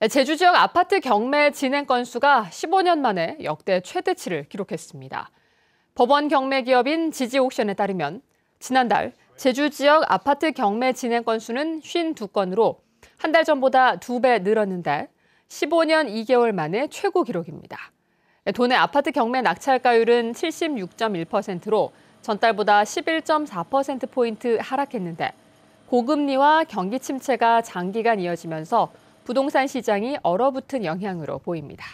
네, 제주 지역 아파트 경매 진행 건수가 15년 만에 역대 최대치를 기록했습니다. 법원 경매 기업인 지지옥션에 따르면 지난달 제주 지역 아파트 경매 진행 건수는 52건으로 한 달 전보다 2배 늘었는데 15년 2개월 만에 최고 기록입니다. 네, 도내 아파트 경매 낙찰가율은 76.1%로 전달보다 11.4%포인트 하락했는데 고금리와 경기 침체가 장기간 이어지면서 부동산 시장이 얼어붙은 영향으로 보입니다.